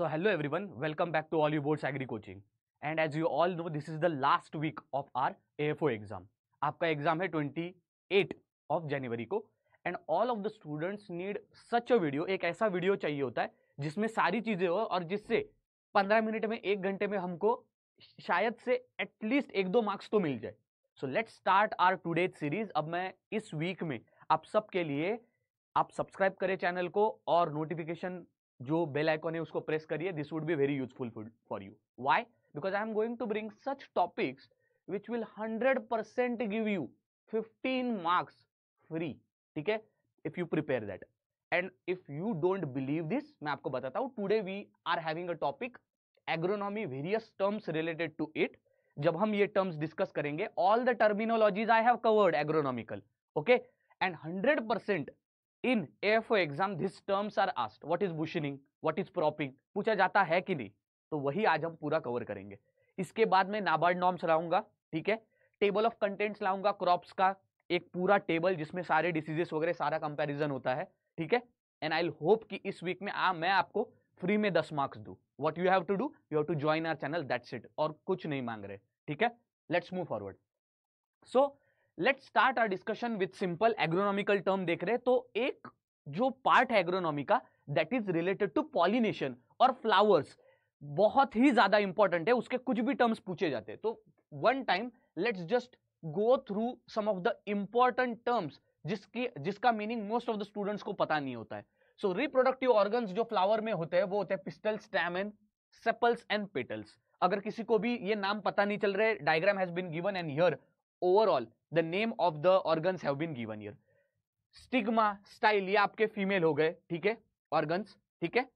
One welcome back to all you boards agri coaching and as you all know this is the last week of R A F O exam आपका exam है twenty eight of January को and all of the students need such a video एक ऐसा video चाहिए होता है जिसमें सारी चीज़ें हो और जिससे पंद्रह मिनट में एक घंटे में हमको शायद से एटलीस्ट एक दो मार्क्स तो मिल जाए so let's start our today series अब मैं इस वीक में आप सबके लिए आप सब्सक्राइब करें चैनल को और नोटिफिकेशन जो बेल आइकॉन है उसको प्रेस करिए this would be very useful for you why because I am going to bring such topics which will hundred percent give you fifteen marks free ठीक है if you prepare that and if you don't believe this मैं आपको बताता हूँ today we are having a topic agronomy various terms related to it जब हम ये terms discuss करेंगे all the terminologies I have covered agronomical okay and hundred percent in F exam this terms are asked what is beushening what is propping पूछा जाता है कि नहीं तो वही आज हम पूरा कवर करेंगे इसके बाद में नाबार्ड नॉर्म्स लाऊंगा ठीक है टेबल ऑफ कंटेंट्स लाऊंगा क्रॉप्स का एक पूरा टेबल जिसमें सारे डिसीजेस वगैरह सारा कंपेरिजन होता है ठीक है एंड आई होप कि इस वीक में आ, मैं आपको फ्री में दस marks do what you have to do you have to join our channel that's it और कुछ नहीं मांग रहे ठीक है let's move forward so let start our discussion with simple agronomical term देख रहे तो एक जो पार्ट है एग्रोनॉमी का that is related to pollination और फ्लावर्स बहुत ही ज्यादा इंपॉर्टेंट है उसके कुछ भी टर्म्स पूछे जाते हैं तो one time let's just go through some of the important terms जिसकी जिसका meaning most of the students को पता नहीं होता है सो रिप्रोडक्टिव ऑर्गन जो फ्लावर में होते हैं वो होते हैं pistil stamen sepals and petals अगर किसी को भी ये नाम पता नहीं चल रहे diagram has been given and here overall the name of the organs have been given here stigma style ये आपके फीमेल हो गए ठीक है ऑर्गन्स ठीक है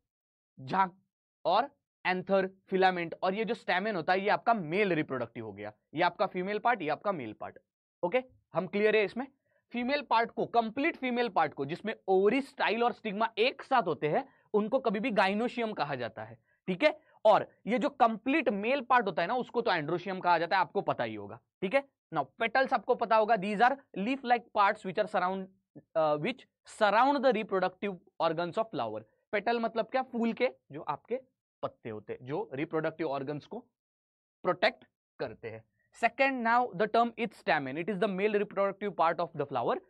झांक और एंथर फिलामेंट और ये जो स्टेमिन होता है ये आपका मेल रिप्रोडक्टिव हो गया ये आपका फीमेल पार्ट ये आपका मेल पार्ट ओके हम क्लियर है इसमें फीमेल पार्ट को कंप्लीट फीमेल पार्ट को जिसमें ओवरी स्टाइल और स्टिग्मा एक साथ होते हैं उनको कभी भी गाइनोशियम कहा जाता है ठीक है और ये जो कंप्लीट मेल पार्ट होता है ना उसको तो एंड्रोशियम कहा जाता है आपको पता ही होगा ठीक है नाउ पेटल्स आपको पता होगा these are leaf like part which are surround which surround the reproductive organs of flower petal मतलब क्या फूल के जो आपके पत्ते होते जो रिप्रोडक्टिव ऑर्गन्स को प्रोटेक्ट करते हैं second now the term is stamen it is the male reproductive part of the flower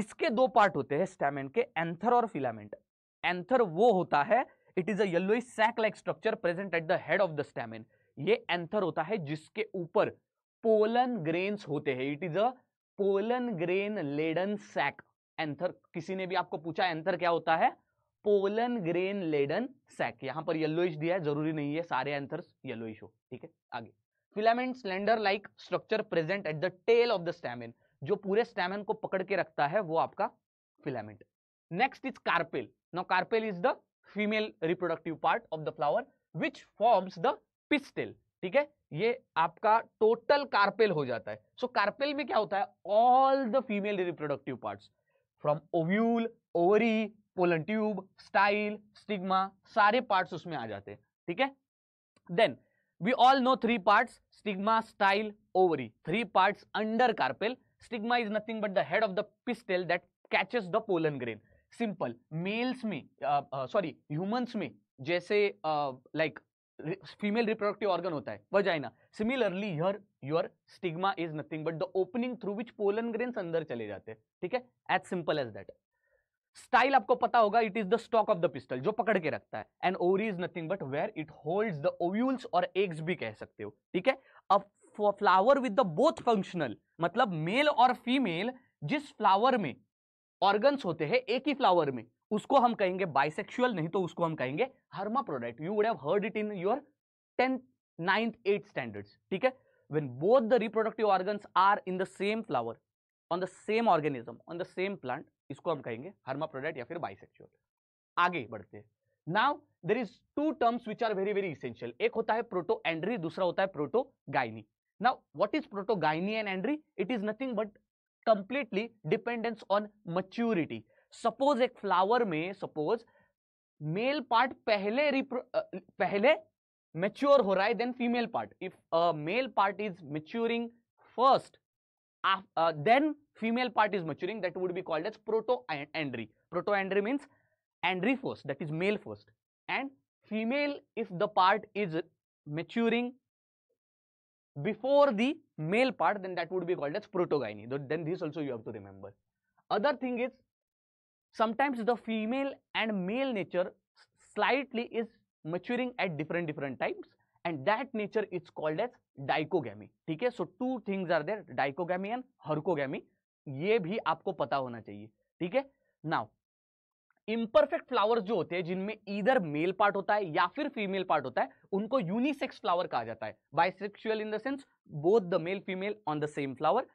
इसके दो पार्ट होते हैं स्टैमेन के एंथर और फिलामेंट एंथर वो होता है it is alloy sac like structure present at the head of the stamen ये एंथर होता है जिसके ऊपर पोलन ग्रेन्स होते हैं it is a pollen grain laden sac anther किसी ने भी आपको पूछा एंथर क्या होता है पोलन ग्रेन लेडन सैक यहां पर येलोइश दिया है जरूरी नहीं है सारे एंथर्स येलोइश हो ठीक है आगे filament slender like structure present at the tail of the stamen जो पूरे स्टेमिन को पकड़ के रखता है वो आपका filament next is carpel no carpel is the female reproductive part of the flower which forms the pistil ठीक है ये आपका टोटल कार्पेल हो जाता है सो so, कार्पेल में क्या होता है all the female reproductive parts from ovule ovary pollen tube style stigma सारे पार्ट्स उसमें आ जाते हैं ठीक है then we all know three parts stigma style ovary three parts under carpel stigma is nothing but the head of the pistil that catches the pollen grain simple males में sorry humans में जैसे like female reproductive organ होता है vagina similarly here your stigma is nothing but the opening through which pollen grain अंदर चले जाते हैं ठीक है as simple as that style आपको पता होगा it is the stalk of the pistil जो पकड़ के रखता है and ovary is nothing but where it holds the ovules और एग्स भी कह सकते हो ठीक है अब flower with the both functional मतलब मेल और फीमेल जिस फ्लावर में ऑर्गन्स होते हैं एक ही फ्लावर में उसको हम कहेंगे बाइसेक्सुअल नहीं तो उसको हम कहेंगे hermaphrodite you would have it in your tenth ninth eighth standards ठीक है when both the reproductive organs are in the same flower on the same organism on the same plant इसको हम कहेंगे हर्मा प्रोडक्ट या फिर bisexual आगे बढ़ते now there is two terms which are very very essential एक होता है प्रोटो एंड्री दूसरा होता है protogyny now what is protogyny and andry it is nothing but completely dependence on maturity Suppose a flower, में Suppose male part, पहले mature हो रहा female part. If a male part is maturing first uh, uh, then female part is maturing that would be called as protoandry protoandry means andry first that is male first and female if the part is maturing before the male part then that would be called as protogyny then this also you have to remember other thing is sometimes the female and male nature slightly is maturing at different different times and that nature is called as dichogamy theek hai so two things are there dichogamy and hercogamy ye bhi aapko pata hona chahiye theek hai now imperfect flowers जो होते हैं जिनमें either male part होता है या फिर female part होता है उनको यूनिसेक्स फ्लावर कहा जाता है bisexual in the sense both the male female on the same flower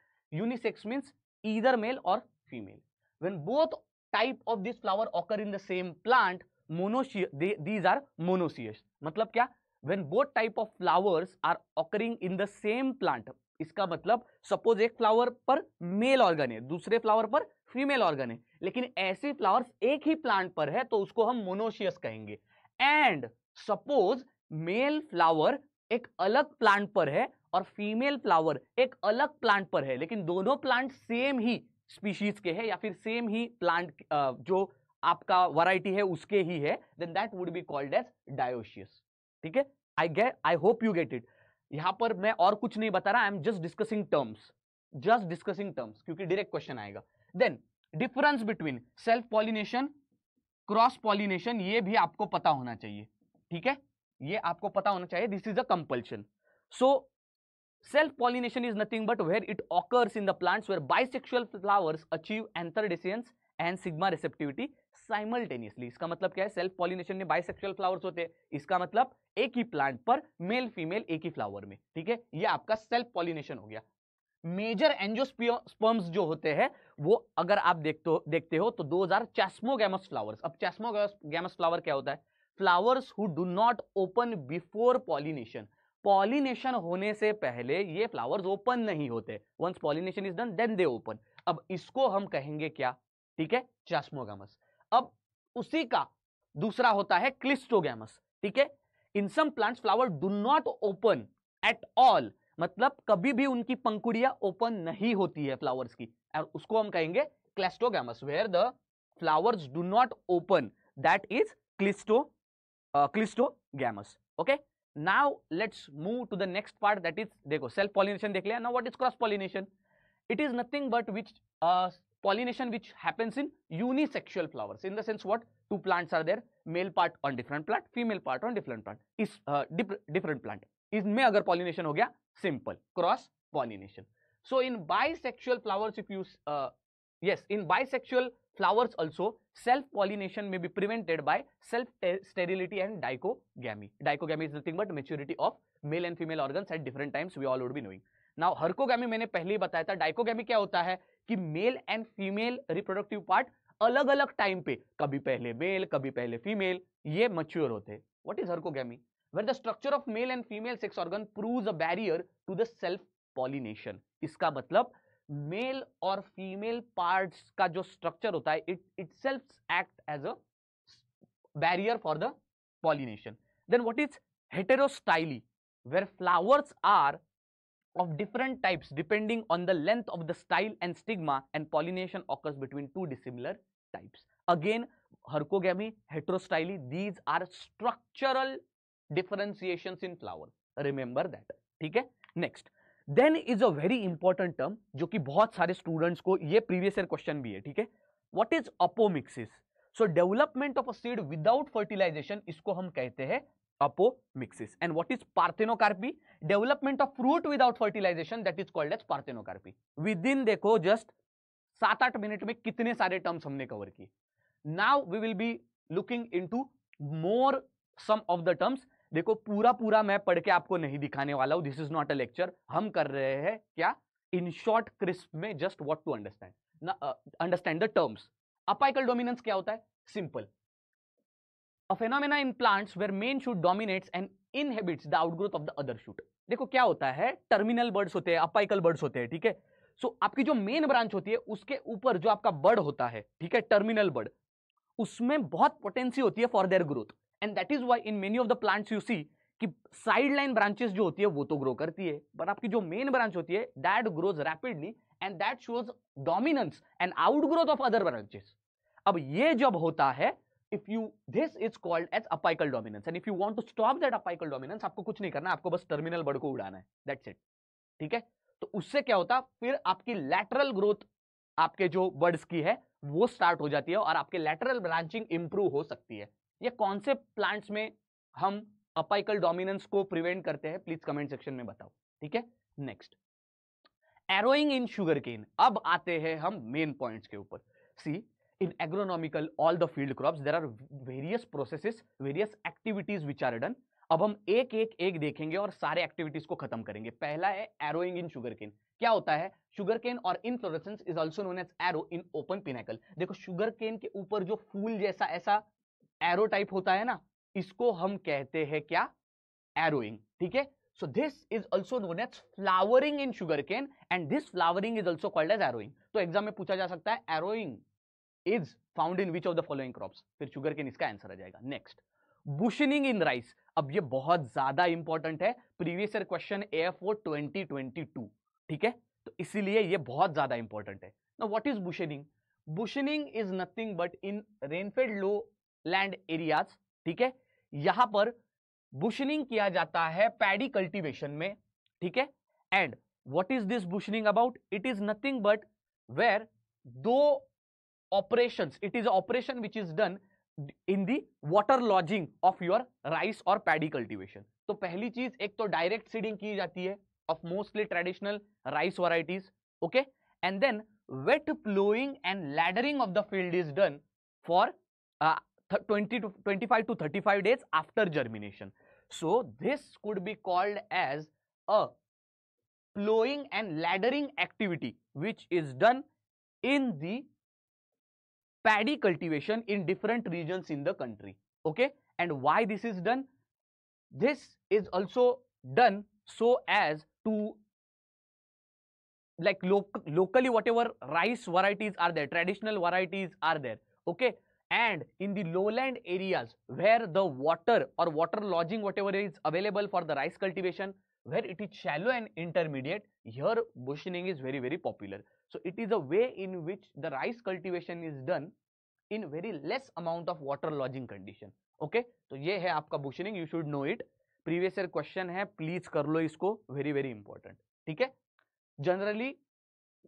unisex means either male or female when both type of this flower occur in the same plant monoecious they, these are monoecious matlab kya when both type of flowers are occurring in the same plant इसका मतलब suppose एक flower पर mail organ है दूसरे flower पर female organ है लेकिन ऐसे फ्लावर्स एक ही प्लांट पर है तो उसको हम मोनोशियस कहेंगे एंड सपोज मेल फ्लावर एक अलग प्लांट पर है और फीमेल फ्लावर एक अलग प्लांट पर है लेकिन दोनों प्लांट सेम ही स्पीशीज के है या फिर सेम ही प्लांट जो आपका वैरायटी है उसके ही है then that would be called as dioecious ठीक है I get I hope you get it यहां पर मैं और कुछ नहीं बता रहा I am just discussing terms just discussing terms क्योंकि डायरेक्ट क्वेश्चन आएगा then difference between self pollination cross pollination ये भी आपको पता होना चाहिए ठीक है ये आपको पता होना चाहिए this is a compulsion so pollination is nothing but but it occurs in the plants plants where flowers achieve anther antherdescence and stigma receptivity simultaneously इसका मतलब क्या है सेल्फ पॉलिनेशन में बाइसेक्सुअल फ्लावर्स होते हैं इसका मतलब एक ही प्लांट पर मेल फीमेल एक ही फ्लावर में ठीक है ये आपका सेल्फ पॉलिनेशन हो गया मेजर एंजोस्पियोस्पर्म्स जो होते हैं वो अगर आप देखते हो देखते हो तो दो 2000 चैस्मोगैमस फ्लावर्स अब गैमस फ्लावर क्या होता है flowers who do not open before pollination pollination होने से पहले ये फ्लावर्स ओपन नहीं होते once pollination is done then they open अब इसको हम कहेंगे क्या ठीक है चास्मोगामस अब उसी का दूसरा होता है क्लिस्टोगैमस ठीक है in some plants flower do not open at all मतलब कभी भी उनकी पंखुड़िया ओपन नहीं होती है फ्लावर्स की और उसको हम कहेंगे cleistogamous where the flowers do not open that is cleisto cleistogamous okay now let's move to the next part that is देखो सेल्फ पॉलिनेशन देख लिया now what is cross pollination it is nothing but which pollination which happens in unisexual flowers in the sense what two plants are there male part on different plant female part on different plant is uh, dip, different plant is agar pollination ho gaya simple cross pollination so in bisexual flowers if you uh, yes in bisexual flowers also self pollination may be prevented by self sterility and dichogamy dichogamy is nothing but maturity of male and female organs at different times we all would be knowing now hercogamy मैंने पहले ही बताया था dichogamy क्या होता है कि male and female reproductive part अलग अलग टाइम पे कभी पहले मेल कभी पहले फीमेल ये मच्योर होते हैं is herkogamy where the structure of male and female sex organ prove a barrier to the self pollination इसका मतलब मेल और फीमेल पार्ट्स का जो स्ट्रक्चर होता है it it self act as a barrier for the pollination then what is heterostyly where flowers are of different types depending on the length of the style and stigma and pollination occurs between two dissimilar types. Again, hercogamy, heterostyly, these are structural differentiations in flower. Remember that. theek hai next then is a very important term jo ki bahut sare students ko ye previous year question bhi hai theek hai what is apomixis so development of a seed without fertilization isko hum kehte हैं apomixis and what is parthenocarpy development of fruit without fertilization that is called as parthenocarpy within देखो just सात आठ minute में कितने सारे terms हमने cover किए now we will be looking into more some of the terms देखो पूरा पूरा मैं पढ़ के आपको नहीं दिखाने वाला हूं this is not a lecture हम कर रहे हैं क्या इन शॉर्ट क्रिस्प में just what to understand understand the terms apical dominance क्या होता है simple a phenomena in plants where main shoot dominates and inhibits the outgrowth of the other shoot देखो क्या होता है टर्मिनल बर्ड्स होते हैं अपाइकल बर्ड्स होते हैं ठीक है सो so, आपकी जो मेन ब्रांच होती है उसके ऊपर जो आपका बर्ड होता है ठीक है टर्मिनल बर्ड उसमें बहुत पोटेंसी होती है for their growth and that is why in many of the plants you see कि साइड लाइन ब्रांचेस जो होती है वो तो ग्रो करती है बट आपकी जो मेन ब्रांच होती है that grows rapidly and that shows dominance and outgrowth of other branches अब ये जब होता है if you this is called as apical dominance and if you want to stop that apical dominance आपको कुछ नहीं करना आपको बस टर्मिनल बर्ड को उड़ाना है that's it ठीक है तो उससे क्या होता फिर आपकी लैटरल ग्रोथ आपके जो बर्ड्स की है वो स्टार्ट हो जाती है और आपके लैटरल ब्रांचिंग इंप्रूव हो सकती है ये कौन से प्लांट्स में हम अपाइकल डोमिनेंस को प्रिवेंट करते हैं प्लीज कमेंट सेक्शन में बताओ ठीक है next arrowing in sugar cane अब आते हैं हम मेन पॉइंट्स के ऊपर सी in agronomical all the field crops there are various processes various activities which are done अब हम एक एक एक देखेंगे और सारे एक्टिविटीज को खत्म करेंगे पहला है एरोइंग इन शुगर केन क्या होता है शुगर केन और inflorescence is also known as arrow in open panicle देखो शुगर केन के ऊपर जो फूल जैसा ऐसा एरो टाइप होता है ना इसको हम कहते हैं क्या एरोइंग ठीक है so this is also known as flowering in sugarcane and this flowering is also called as arrowing तो एग्जाम में पूछा जा सकता है arrowing is found in which of the following crop फिर शुगर केन इसका आंसर आ जाएगा नेक्स्ट बुशनिंग इन rice अब ये बहुत ज्यादा इंपॉर्टेंट है previous year question A F O twenty twenty two ठीक है तो इसीलिए ये बहुत ज्यादा इंपॉर्टेंट है ना what is beushening beushening is nothing but in rainfed lowland areas ठीक है यहां पर बुशनिंग किया जाता है पैडी कल्टिवेशन में ठीक है and what is this beushening about it is nothing but where two operations. It is operation which is done in the water lodging of your rice or paddy cultivation. So, पहली चीज एक to direct seeding ki जाती of mostly traditional rice varieties. Okay, and then wet plowing and laddering of the field is done for uh, 20 to 25 to 35 days after germination. So this could be called as a plowing and laddering activity which is done in the paddy cultivation in different regions in the country. Okay. And why this is done? This is also done so as to like lo locally whatever rice varieties are there, traditional varieties are there. Okay. And in the lowland areas where the water or water lodging whatever is available for the rice cultivation where it is shallow and intermediate, here bushing is very, very popular. So it is a way in which the rice cultivation is done in very less amount of water lodging condition. Okay okay? तो ये है आपका beushening you should know it previous year question है please कर लो इसको very very important ठीक है जनरली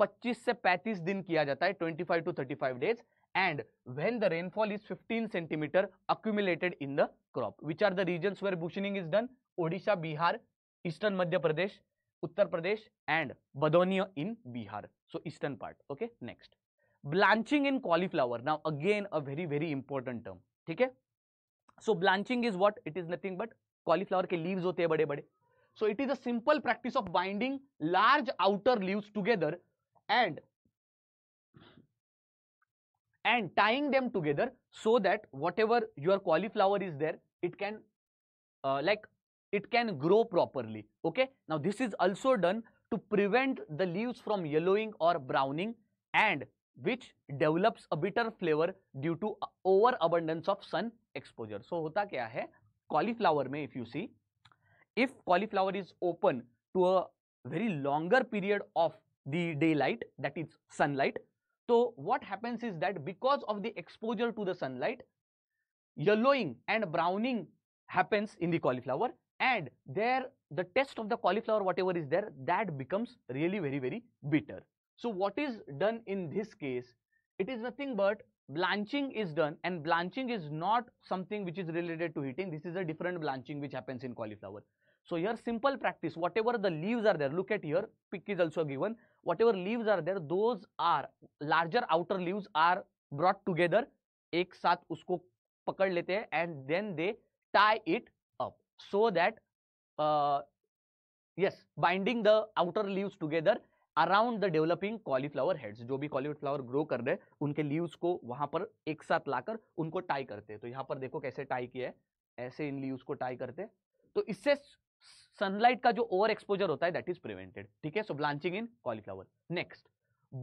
25 से 35 दिन किया जाता है 25 to 35 days and when the rainfall is 15 centimetre accumulated in the crop which are the region where beushening is done Odisha Bihar eastern Madhya Pradesh Uttar Pradesh and बदोनिय in Bihar so eastern part okay next blanching in cauliflower now again a very very important term ठीक है so blanching is what it is nothing but cauliflower के leaves होते हैं बड़े बड़े सो it is a simple practice of binding large outer leave together and and tying them together so that whatever your cauliflower is there it can like it can grow properly okay now this is also done to prevent the leaves from yellowing or browning and which develops a bitter flavor due to overabundance of sun exposure so hota kya hai cauliflower mein if you see if cauliflower is open to a very longer period of the daylight that is sunlight so what happens is that because of the exposure to the sunlight yellowing and browning happens in the cauliflower and there the taste of the cauliflower whatever is there that becomes really very very bitter so what is done in this case it is nothing but blanching is done and blanching is not something which is related to heating this is a different blanching which happens in cauliflower so here simple practice whatever the leaves are there look at here pick is also given whatever leaves are there those are larger outer leaves are brought together ek saath usko पकड़ लेते and then they tie it. so that uh, yes binding the outer leaves together around the developing cauliflower heads जो भी cauliflower grow कर रहे हैं उनके leaves को वहां पर एक साथ लाकर उनको टाई करते हैं तो यहाँ पर देखो कैसे टाई किया है ऐसे इन लीव्स को टाई करते हैं तो इससे सनलाइट का जो ओवर एक्सपोजर होता है दैट इज प्रिवेंटेड ठीक है so blanching in cauliflower next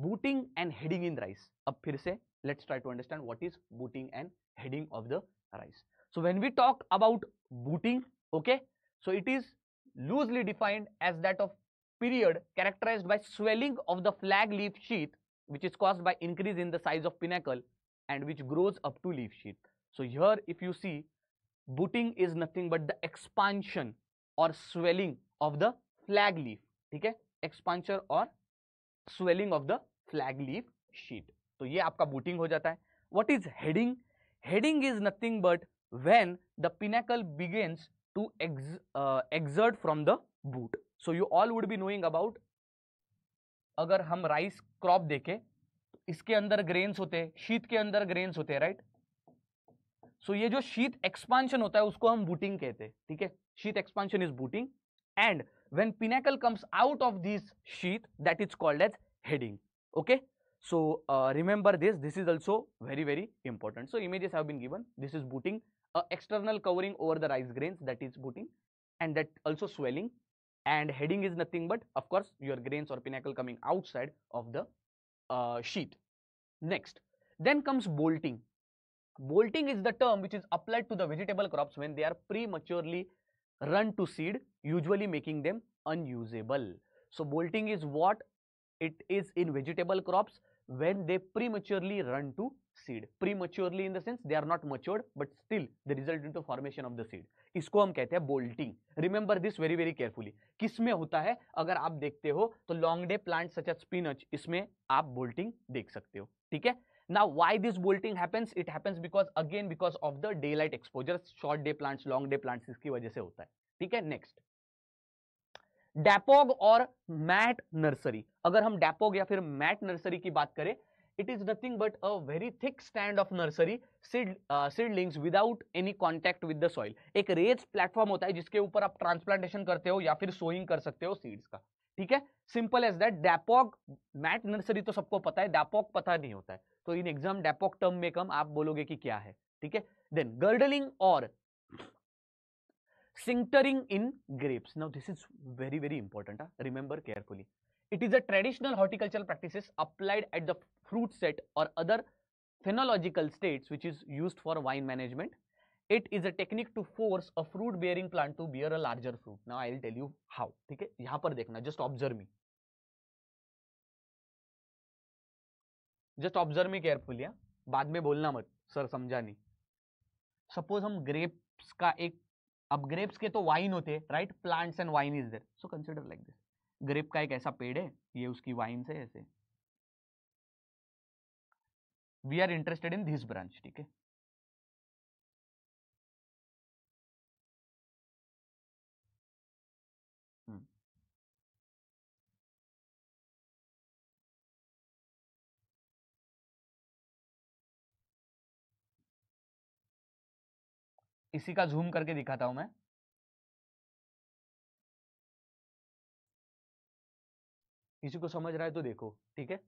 booting and heading in rice अब फिर से let's try to understand what is booting and heading of the rice so when we talk about booting okay so it is loosely defined as that of period characterized by swelling of the flag leaf sheath which is caused by increase in the size of pinnacle and which grows up to leaf sheath so here if you see booting is nothing but the expansion or swelling of the flag leaf Okay, expansion or swelling of the flag leaf leaf So, तो ये आपका booting हो जाता है what heading? Heading heading is nothing but when the to ex uh, exert from the boot so you all would be knowing about अगर हम rice crop देखें तो इसके अंदर ग्रेन्स होते हैं शीत के अंदर ग्रेन्स होते हैं राइट सो ये जो शीत एक्सपांशन होता है उसको हम बूटिंग कहते हैं ठीक है sheath expansion is booting and when panicle comes out of this sheath that is called as heading okay so remember this this is also very very important so images have been given this is booting a external covering over the rice grains that is booting and that also swelling and heading is nothing but of course your grains or pinnacle coming outside of the uh, sheet. Next, then comes bolting. Bolting is the term which is applied to the vegetable crops when they are prematurely run to seed, usually making them unusable. So bolting is what it is in vegetable crops when they prematurely run to seed prematurely in the sense they are not matured but still they result into formation of the seed इसको हम कहते हैं bolting remember this very very carefully किस में होता है अगर आप देखते हो तो long day plant such as spinach इसमें आप बोल्टिंग देख सकते हो ठीक है now why this bolting happens it happens because again because of the daylight exposure short day plants long day plants इसकी वजह से होता है ठीक है next डेपोग और मैट नर्सरी अगर हम डेपोग या फिर मैट नर्सरी की बात करें it is nothing but a very thick stand of nursery seedlings without any contact with the soil एक रेज प्लेटफॉर्म होता है जिसके ऊपर आप ट्रांसप्लांटेशन करते हो या फिर सोइंग कर सकते हो सीड्स का ठीक है simple as that dapog mat nursery तो सबको पता है डेपोक पता नहीं होता है तो इन एग्जाम डेपोक टर्म में कम आप बोलोगे कि क्या है ठीक है देन गर्डलिंग और sintering in grapes. Now this is very very important. Huh? Remember carefully. It is a traditional horticultural practices applied at the fruit set or other phenological states which is used for wine management. It is a technique to force a fruit bearing plant to bear a larger fruit. Now I will tell you how. theek hai yahan par dekhna just observe me. just observe me carefully carefully baad mein bolna mat sir samjha nahi suppose hum grapes ka ek अब grapes के तो vine होते हैं right plants and vine is there so consider like this grape का एक ऐसा पेड़ है ये उसकी वाइन से ऐसे we are interested in this branch ठीक है इसी का जूम करके दिखाता हूं मैं इसी को समझ रहा है तो देखो ठीक है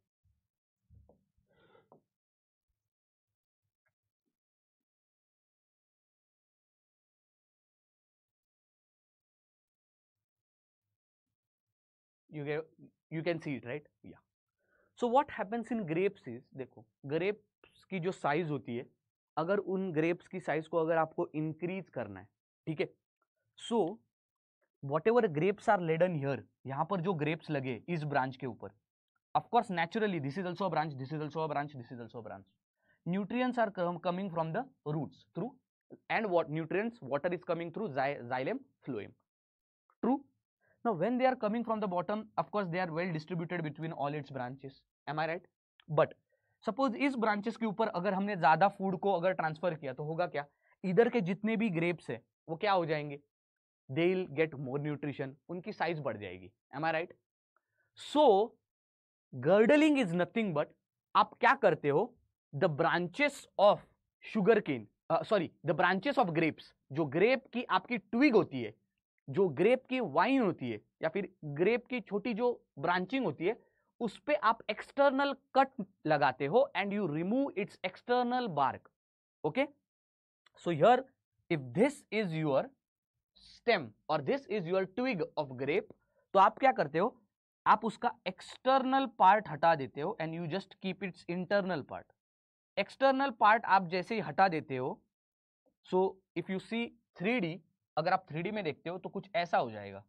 you get you can see it right yeah so what happens in grapes is देखो grapes की जो size होती है अगर उन ग्रेप्स की साइज को अगर आपको इंक्रीज करना है ठीक है so whatever grapes are laden here यहां पर जो ग्रेप्स लगे इस ब्रांच के ऊपर of course naturally this is also branch this is also branch this is also branch nutrients are coming from the roots through and what nutrient water is coming through xylem phloem true no when they are coming from the bottom of course they are well distributed between all its branches am I right but suppose इस branches के ऊपर अगर हमने ज्यादा food को अगर transfer किया तो होगा क्या इधर के जितने भी ग्रेप्स है वो क्या हो जाएंगे दे गेट मोर न्यूट्रिशन उनकी साइज बढ़ जाएगी am I right so girdling is nothing but आप क्या करते हो the branches of sugar cane sorry the branches of grapes जो ग्रेप की आपकी ट्विग होती है जो ग्रेप की वाइन होती है या फिर ग्रेप की छोटी जो ब्रांचिंग होती है उस पर आप एक्सटर्नल कट लगाते हो and you remove its external bark okay so here if this is your stem और this is your twig of grape तो आप क्या करते हो आप उसका एक्सटर्नल पार्ट हटा देते हो and you just keep its internal part external part आप जैसे ही हटा देते हो so if you see three अगर आप थ्री में देखते हो तो कुछ ऐसा हो जाएगा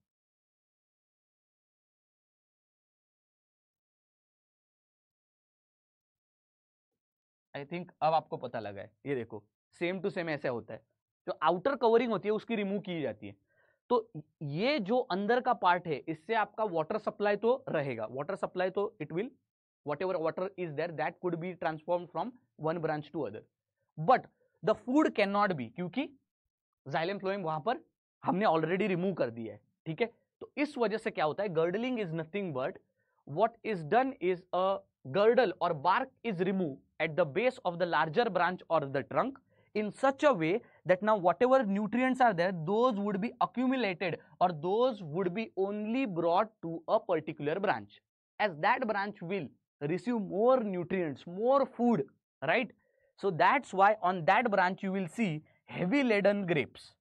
आई थिंक अब आपको पता लगा है ये देखो सेम टू सेम ऐसा होता है जो आउटर कवरिंग होती है उसकी रिमूव की जाती है तो ये जो अंदर का पार्ट है इससे आपका वाटर सप्लाई तो रहेगा वाटर सप्लाई तो it will whatever water is there that could be transform from one branch to other but the food can not be क्योंकि जाइलम फ्लोइंग वहां पर हमने ऑलरेडी रिमूव कर दिया है ठीक है तो इस वजह से क्या होता है girdling is nothing but what is done is a girdle और bark is remove at the base of the larger branch or the trunk in such a way that now whatever nutrients are there those would be accumulated or those would be only brought to a particular branch as that branch will receive more nutrients more food right so that's why on that branch you will see heavy laden grapes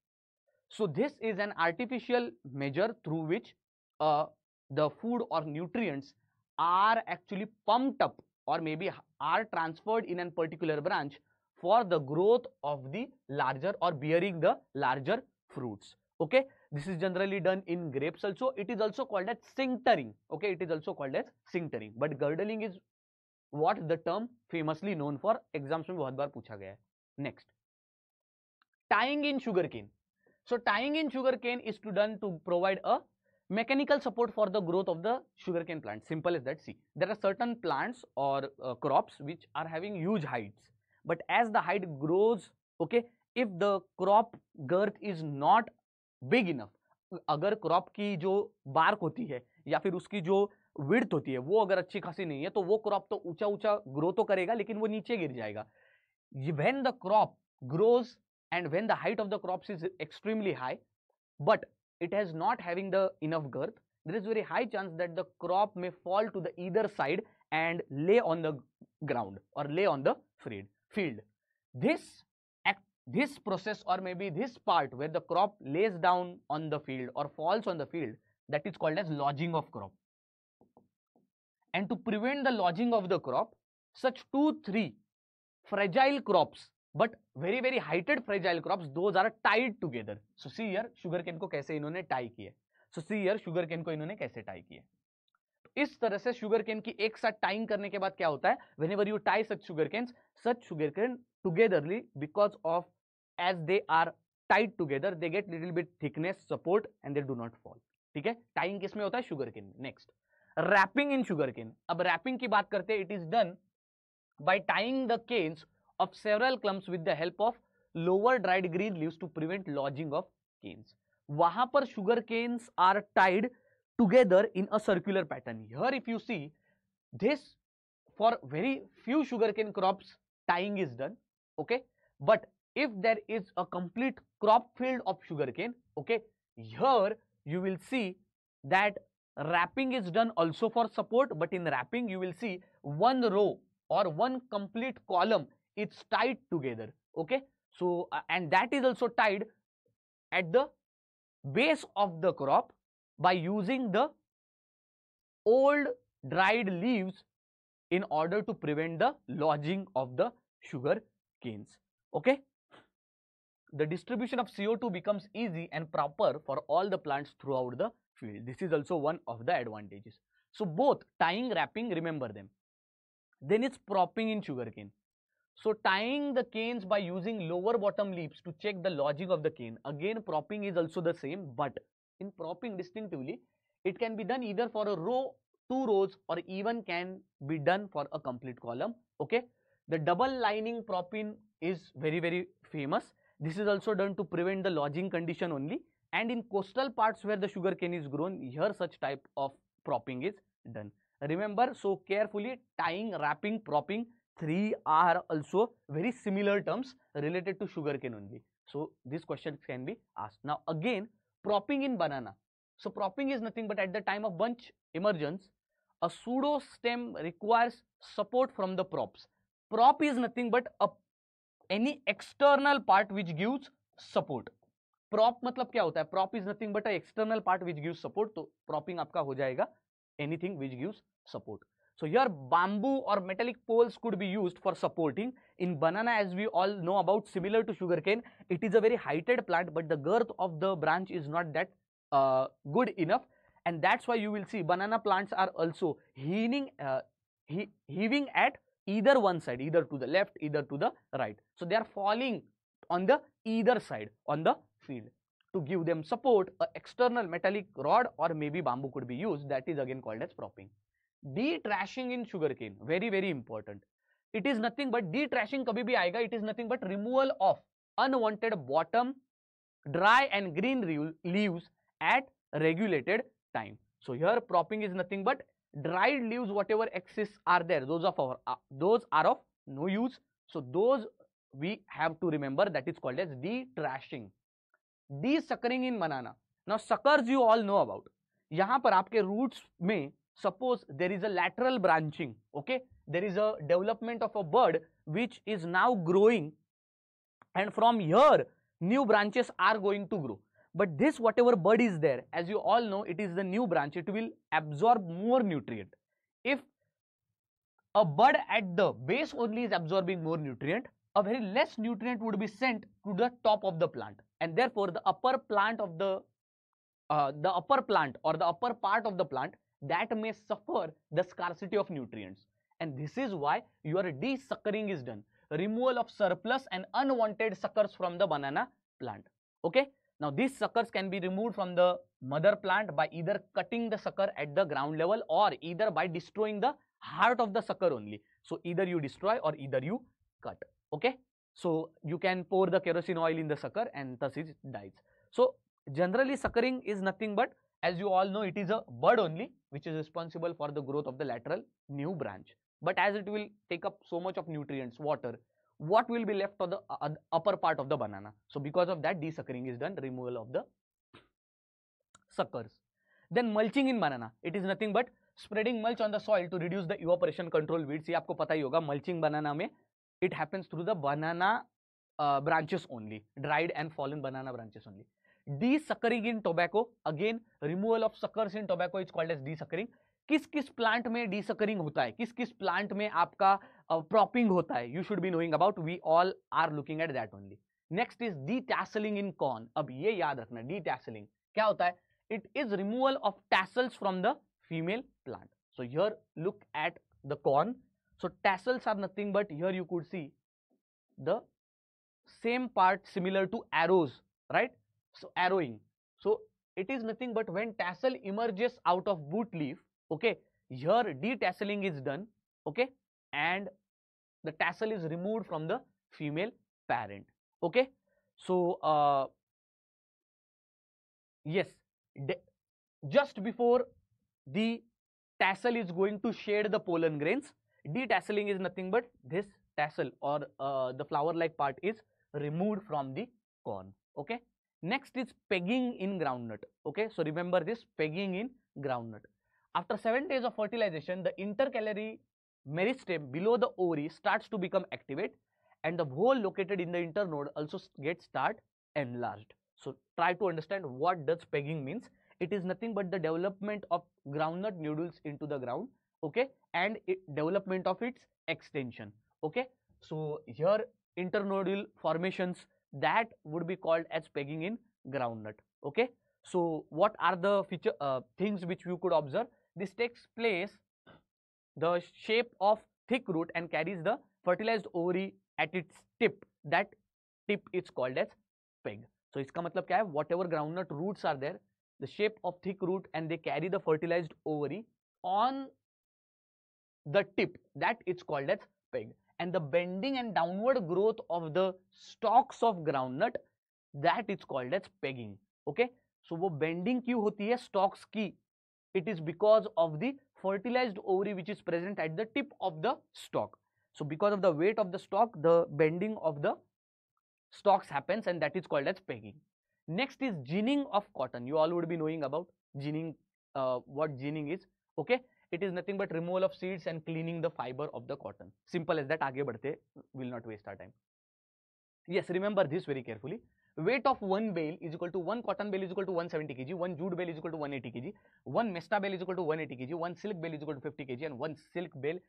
so this is an artificial measure through which uh, the food or nutrients are actually pumped up or maybe are transferred in a particular branch for the growth of the larger or bearing the larger fruits okay this is generally done in grapes also it is also called as sintering okay it is also called as sintering but girdling is what the term famously known for exams mein bahut bar pucha gaya hai next tying in sugarcane so tying in sugarcane is to done to provide a mechanical support for the growth of the sugarcane plant simple as that see there are certain plants or uh, crops which are having huge heights but as the height grows okay if the crop girth is not big enough agar crop ki jo bark hoti hai ya fir uski jo width hoti hai wo agar achhi khasi nahi hai to wo crop to uncha uncha grow to karega lekin wo niche gir jayega when the crop grows and when the height of the crops is extremely high but it has not having the enough girth there is very high chance that the crop may fall to the either side and lay on the ground or lay on the field this this process or maybe this part where the crop lays down on the field or falls on the field that is called as lodging of crop and to prevent the lodging of the crop such two three fragile crops but very very heighted fragile crop to tied together so see here sugar cane को कैसे इन्होंने tie किए सो see here sugar cane को इन्होंने कैसे tie किए तो इस तरह से शुगर केन की एक साथ टाइंग करने के बाद क्या होता है whenever you tie such sugar cane such sugar cane togetherly because of as they are tied together they get little bit thickness support and they do not fall ठीक है टाइंग किसमें होता है शुगर केन में next wrapping in sugar cane अब wrapping की बात करते हैं it is done by tying the canes of several clumps with the help of lower dried green leaves to prevent lodging of canes. Wahan sugar canes are tied together in a circular pattern. Here if you see this for very few sugarcane crops tying is done okay but if there is a complete crop field of sugarcane okay here you will see that wrapping is done also for support but in wrapping you will see one row or one complete column it's tied together okay so uh, and that is also tied at the base of the crop by using the old dried leaves in order to prevent the lodging of the sugar canes okay the distribution of co2 becomes easy and proper for all the plants throughout the field this is also one of the advantages so both tying wrapping remember them then it's propping in sugarcane so tying the canes by using lower bottom leaps to check the logic of the cane. Again, propping is also the same, but in propping distinctively, it can be done either for a row, two rows or even can be done for a complete column. Okay. The double lining propping is very, very famous. This is also done to prevent the lodging condition only. And in coastal parts where the sugar cane is grown, here such type of propping is done. Remember, so carefully tying, wrapping, propping three are also very similar terms related to sugarcane only. So this question can be asked. Now again, propping in banana. So propping is nothing but at the time of bunch emergence, a pseudo stem requires support from the props. Prop is nothing but a any external part which gives support. Prop मतलब क्या होता है prop is nothing but external part which give support तो propping आपका हो जाएगा anything which gives support So here bamboo or metallic poles could be used for supporting. In banana as we all know about similar to sugarcane, it is a very heighted plant but the girth of the branch is not that uh, good enough and that's why you will see banana plants are also heaving, uh, he heaving at either one side, either to the left, either to the right. So they are falling on the either side on the field. To give them support, an external metallic rod or maybe bamboo could be used that is again called as propping detrashing in sugarcane very very important it is nothing but detrashing kabhi bhi aayega it is nothing but removal of unwanted bottom dry and green leaves at regulated time so here propping is nothing but dried leaves whatever excess are there those of our uh, those are of no use so those we have to remember that is called as detrashing desuckering in banana now suckers you all know about yahan par aapke roots mein suppose there is a lateral branching okay there is a development of a bud which is now growing and from here new branches are going to grow but this whatever bud is there as you all know it is the new branch it will absorb more nutrient if a bud at the base only is absorbing more nutrient a very less nutrient would be sent to the top of the plant and therefore the upper plant of the uh, the upper plant or the upper part of the plant that may suffer the scarcity of nutrients. And this is why your desuckering is done. Removal of surplus and unwanted suckers from the banana plant. Okay. Now, these suckers can be removed from the mother plant by either cutting the sucker at the ground level or either by destroying the heart of the sucker only. So, either you destroy or either you cut. Okay. So, you can pour the kerosene oil in the sucker and thus it dies. So, generally suckering is nothing but as you all know, it is a bud only which is responsible for the growth of the lateral new branch. But as it will take up so much of nutrients, water, what will be left on the uh, uh, upper part of the banana? So because of that, desuckering is done, removal of the suckers. Then mulching in banana, it is nothing but spreading mulch on the soil to reduce the evaporation, control weeds. See, आपको पता ही होगा mulching banana में it happens through the banana branches only, dried and fallen banana branches only. Desuckering in tobacco again removal of suckers in tobacco is called as desuckering किस किस plant में डीसकरिंग होता है किस किस प्लांट में आपका प्रॉपिंग होता है you should be knowing about we all are looking at that only next is detasseling in corn अब ये याद रखना डी टैसलिंग क्या होता है it is removal of tassels from the female plant so yeah look at the corn so tassels are nothing but yeah you could see the same part similar to arrows right so arrowing so it is nothing but when tassel emerges out of boot leaf okay here detasseling is done okay and the tassel is removed from the female parent okay so uh, yes just before the tassel is going to shed the pollen grains detasseling is nothing but this tassel or uh, the flower like part is removed from the corn okay Next is pegging in groundnut. Okay, so remember this pegging in groundnut. After 7 days of fertilization, the intercalary meristem below the ovary starts to become activate and the hole located in the internode also gets start enlarged. So try to understand what does pegging means. It is nothing but the development of groundnut noodles into the ground, okay, and it, development of its extension, okay. So here internodal formations that would be called as pegging in groundnut okay so what are the feature uh, things which you could observe this takes place the shape of thick root and carries the fertilized ovary at its tip that tip is called as peg so iska matlab kya hai whatever groundnut roots are there the shape of thick root and they carry the fertilized ovary on the tip that it's called as peg and the bending and downward growth of the stalks of groundnut that is called as pegging okay so wo bending kyun hoti hai stalks ki it is because of the fertilized ovary which is present at the tip of the stalk so because of the weight of the stalk the bending of the stalks happens and that is called as pegging next is ginning of cotton you all would be knowing about ginning uh, what ginning is okay it is nothing but removal of seeds and cleaning the fibre of the cotton simple as that आगे बढ़ते will not waste our time yes remember this very carefully weight of one bale is equal to one cotton bale is equal to one seventy K G one jute bale is equal to one eighty K G one mesta bale is equal to one eighty K G one silk bale is equal to fifty K G and one silk bale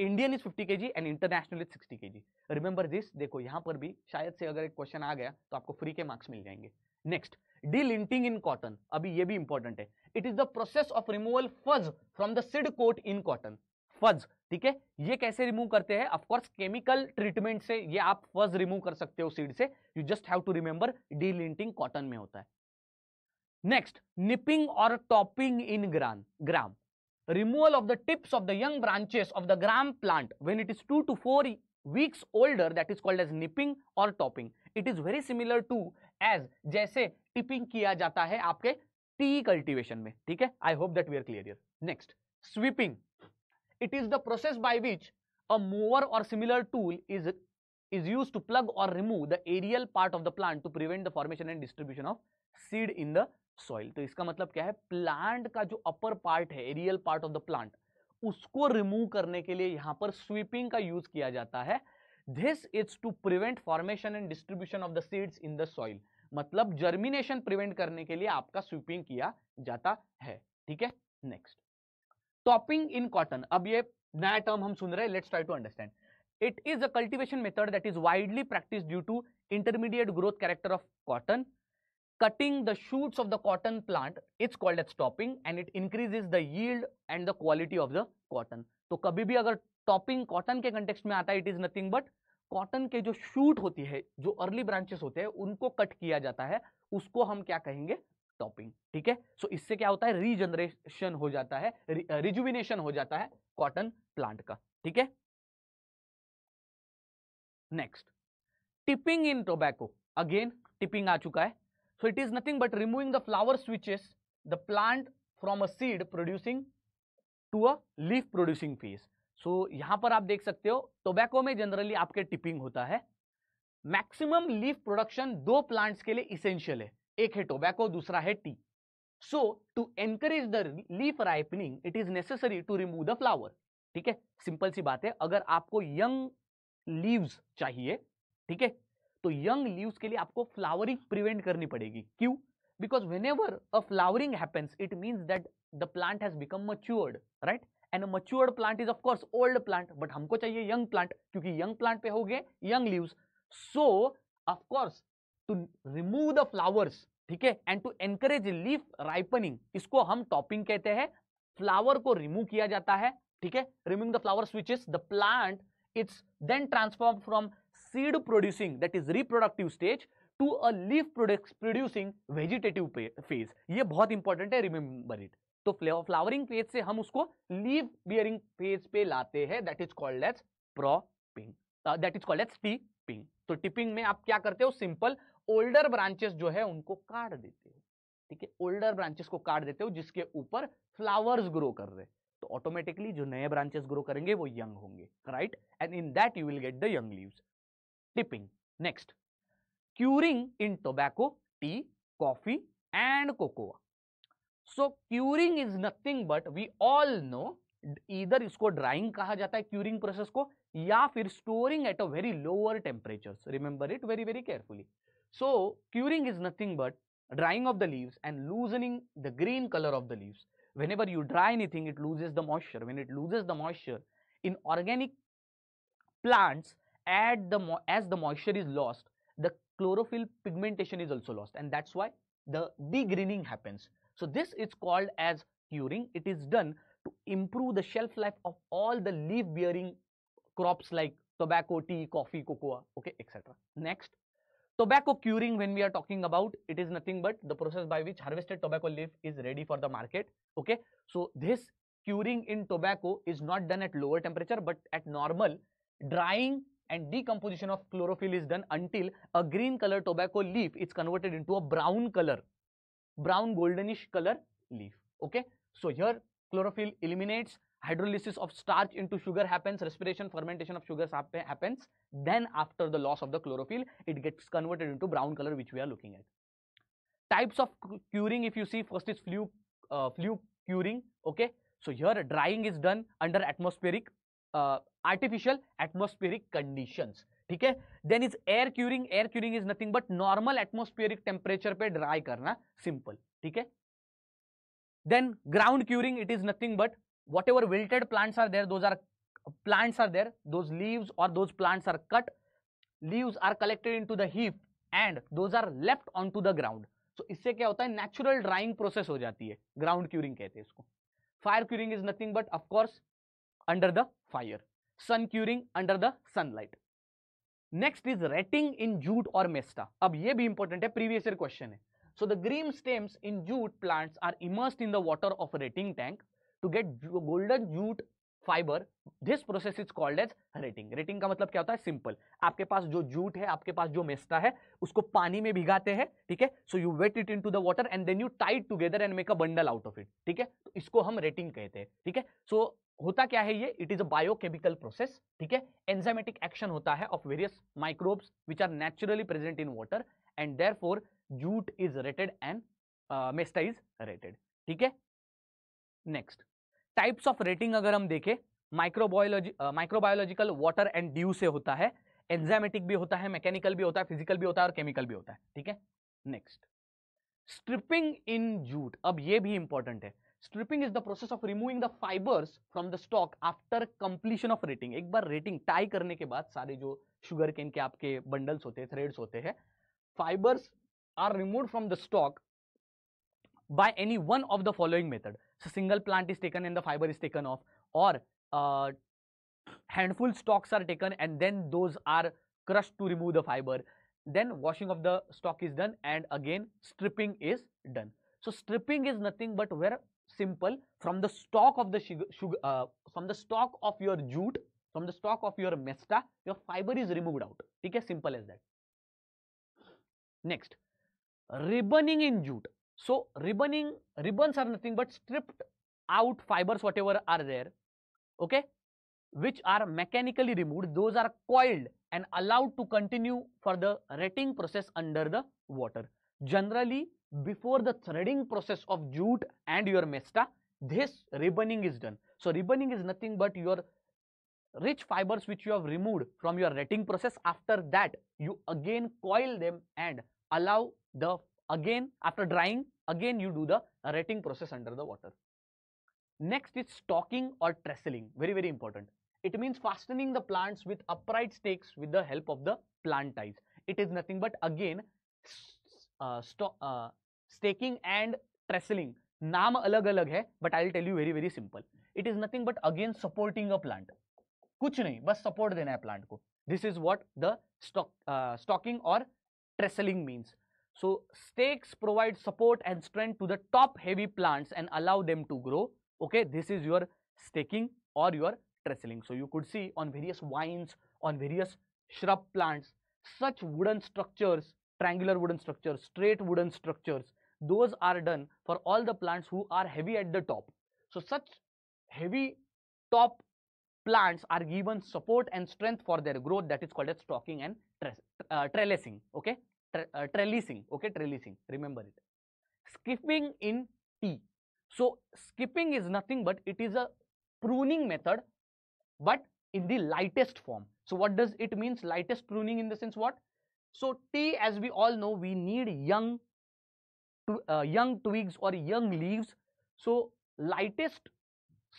Indian is fifty K G and international is sixty K G remember this देखो यहां पर भी शायद से अगर एक question आ गया तो आपको फ्री के मार्क्स मिल जाएंगे नेक्स्ट डीलिंटिंग इन कॉटन अभी ये भी इंपॉर्टेंट है it is the process of removal fuzz from the seed coat in cotton fuzz ठीक है ये कैसे रिमूव करते हैं ऑफकोर्स केमिकल ट्रीटमेंट से ये आप फज रिमूव कर सकते हो सीड से you just have to remember delinting cotton में होता है नेक्स्ट निपिंग और topping in gram gram removal of the tips of the young branches of the gram plant when it is 2 to 4 weeks older that is called as nipping और topping it is very similar to as जैसे tipping किया जाता है आपके tea cultivation में ठीक है I hope that we are clear next sweeping it is the process by which a mower और similar tool is is used to plug or remove the aerial part of the plant to prevent the formation and distribution of seed in the soil तो इसका मतलब क्या है plant का जो upper part है aerial part of the plant उसको remove करने के लिए यहां पर स्वीपिंग का यूज किया जाता है this is to prevent formation and distribution of the seeds in the soil मतलब जर्मिनेशन प्रिवेंट करने के लिए आपका स्वीपिंग किया जाता है ठीक है नेक्स्ट टॉपिंग इन कॉटन अब ये नया टर्म हम सुन रहे let's try to understand it is a cultivation method that is widely practice due to intermediate growth character of cotton cutting the shoots of the cotton plant it's called at topping and it increases yield and the quality of the cotton तो कभी भी अगर topping cotton के context में आता है it is nothing but cotton के जो शूट होती है जो अर्ली ब्रांचेस होते हैं उनको कट किया जाता है उसको हम क्या कहेंगे टॉपिंग ठीक है सो इससे क्या होता है रीजनरेशन हो जाता है रिजुविनेशन हो जाता है कॉटन प्लांट का ठीक है next tipping in tobacco again tipping आ चुका है so it is nothing but removing the flower switches the plant from a seed producing to a leaf producing phase so so, यहां पर आप देख सकते हो टोबैको में जनरली आपके टिपिंग होता है मैक्सिमम लीफ प्रोडक्शन दो प्लांट्स के लिए इसेंशियल है एक है टोबैको दूसरा है tea so to encourage the leaf ripening it is necessary to remove the flower ठीक है सिंपल सी बात है अगर आपको यंग लीव्स चाहिए ठीक है तो यंग लीव्स के लिए आपको फ्लावरिंग प्रिवेंट करनी पड़ेगी क्यों because whenever a flowering happens it means that the plant has become matured right and matured plant is of course old plant but हमको चाहिए यंग प्लांट क्योंकि यंग प्लांट पे हो गए young leave so of course to remove the flowers ठीक है and to encourage leaf ripening इसको हम टॉपिंग कहते हैं फ्लावर को रिमूव किया जाता है ठीक है removing the flower switch is the plant it's then transform from seed producing that is reproductive stage to a leaf producing vegetative phase ये बहुत इंपॉर्टेंट है रिमेंबर इट तो फ्लावरिंग फेज से हम उसको लीव बियरिंग फेज पे लाते हैं that is called as propping that is called as tipping तो टिपिंग में आप क्या करते हो सिंपल ओल्डर ब्रांचेस जो है उनको काट देते हो ठीक है ओल्डर ब्रांचेस को काट देते हो जिसके ऊपर फ्लावर्स ग्रो कर रहे तो ऑटोमेटिकली जो नए ब्रांचेस ग्रो करेंगे वो यंग होंगे right and in that you will get the young leaves tipping next curing in tobacco tea coffee and cocoa So curing is nothing but we all know either इसको drying drying, जाता curing process, or को या फिर storing at a very lower temperature remember it very very carefully so curing is nothing but drying of the leaves and loosening the green color of the leaves. Whenever you dry anything, it loses the moisture. When it loses the moisture, in organic plants, as the moisture is lost, the chlorophyll pigmentation is also lost and that's why the degreening happens. So this is called as curing. It is done to improve the shelf life of all the leaf bearing crops like tobacco, tea, coffee, cocoa, okay, etc. Next, tobacco curing when we are talking about it is nothing but the process by which harvested tobacco leaf is ready for the market, okay. So this curing in tobacco is not done at lower temperature but at normal drying and decomposition of chlorophyll is done until a green color tobacco leaf is converted into a brown color brown goldenish color leaf. Okay. So here chlorophyll eliminates hydrolysis of starch into sugar happens, respiration, fermentation of sugars happens. Then after the loss of the chlorophyll, it gets converted into brown color which we are looking at. Types of curing if you see first is flue, uh, flue curing. Okay. So here drying is done under atmospheric, uh, artificial atmospheric conditions. ठीक है then is air curing air curing is nothing but normal atmospheric temperature पे dry करना simple ठीक है then ground curing it is nothing but whatever wilted plants are there those are plants are there those leaves और those plants are cut leaves are collected into the heap and those are left onto the ground so इससे क्या होता है natural drying process हो जाती है ground curing कहते हैं इसको fire curing is nothing but of course under the fire sun curing under the sunlight next is retting in jute और मेस्टा अब ये भी इंपॉर्टेंट है प्रीवियस ईयर क्वेश्चन है so the green stems in jute plants are immersed in the water of retting tank to get golden jute fibre this process is called as retting retting का मतलब क्या होता है simple आपके पास जो jute है आपके पास जो मेस्टा है उसको पानी में भिगाते हैं ठीक है so you wet it into the water and then you tight together and make a bundle out of it ठीक है तो इसको हम रेटिंग कहते हैं ठीक है सो होता क्या है ये it is a biochemical process ठीक है एंजाइमेटिक एक्शन होता है of various microbes which are naturally present in water and therefore jute is retted and mesta is retted ठीक है नेक्स्ट टाइप्स ऑफ रेटिंग अगर हम देखें microbiology microbiological water and dew से होता है एंजाइमेटिक भी होता है मैकेनिकल भी होता है फिजिकल भी होता है और केमिकल भी होता है ठीक है नेक्स्ट स्ट्रिपिंग इन जूट अब ये भी इंपॉर्टेंट है Stripping is the process of removing the fibers from the stock after completion of rating. एक बार रेटिंग टाई करने के बाद सारे जो शुगर केन के आपके बंडल्स होते हैं थ्रेड्स होते हैं by any one of the following method so single plant is taken and the fiber is taken off or uh, handful stalks are taken and then those are crushed to remove the fiber then washing of the stock is done and again stripping is done so stripping is nothing but where simple from the stock of the sugar, uh, from the stock of your jute from the stock of your mesta your fiber is removed out okay simple as that next ribboning in jute so ribboning ribbons are nothing but stripped out fibers whatever are there okay which are mechanically removed those are coiled and allowed to continue for the retting process under the water generally before the threading process of jute and your mesta, this ribboning is done. So ribboning is nothing but your rich fibers which you have removed from your retting process. After that, you again coil them and allow the again after drying, again you do the retting process under the water. Next is stocking or trestling, very very important. It means fastening the plants with upright stakes with the help of the plant ties. It is nothing but again staking and trellising नाम अलग अलग है but I tell you very very simple it is nothing but again supporting a plant कुछ नहीं बस सपोर्ट देना है प्लांट को this is what the staking और trellising means so stakes provide support and strength to the top heavy plants and allow them to grow okay this is your staking or your trellising so you could see on various vines on various shrub plants such wooden structures triangular wooden structures, straight wooden structures, those are done for all the plants who are heavy at the top. So such heavy top plants are given support and strength for their growth that is called as stalking and tre uh, trellising, okay, tre uh, trellising, okay, trellising, remember it. Skipping in T. So skipping is nothing but it is a pruning method but in the lightest form. So what does it means lightest pruning in the sense what? So tea as we all know we need young to, uh, young twigs or young leaves. So lightest